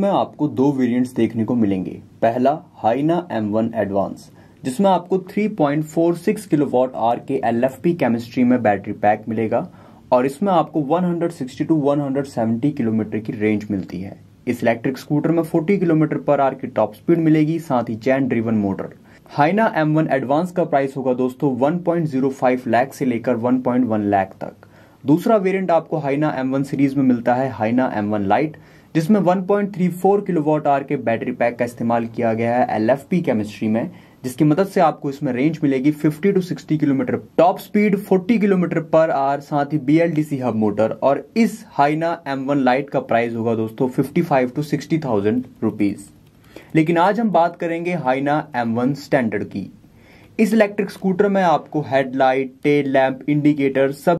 में आपको दो वेरिएंट्स देखने को मिलेंगे पहला हाइना M1 एडवांस जिसमें आपको 3.46 पॉइंट किलोवाट आर के एल केमिस्ट्री में बैटरी पैक मिलेगा और इसमें आपको 160 टू 170 किलोमीटर की रेंज मिलती है इस इलेक्ट्रिक स्कूटर में 40 किलोमीटर पर आर की टॉप स्पीड मिलेगी साथ ही chain driven motor Hyena M1 advance का प्राइस होगा दोस्तों 1.05 लाख से लेकर 1.1 लाख तक दूसरा वेरिएंट आपको हाइना M1 सीरीज में मिलता है हाइना M1 लाइट जिसमें 1.34 पॉइंट किलोवाट आर के बैटरी पैक का इस्तेमाल किया गया है एलएफपी केमिस्ट्री में जिसकी मदद से आपको इसमें रेंज मिलेगी 50 to 60 kilometre top speed 40 kilometre per hour साथ ही बीएलडीसी हब मोटर और इस हाइना M1 लाइट का प्राइस होगा दोस्तों 55 टू सिक्सटी थाउजेंड रुपीज लेकिन आज हम बात करेंगे हाइना M1 स्टैंडर्ड की इस इलेक्ट्रिक स्कूटर में आपको हेडलाइट टेल लैंप इंडिकेटर सब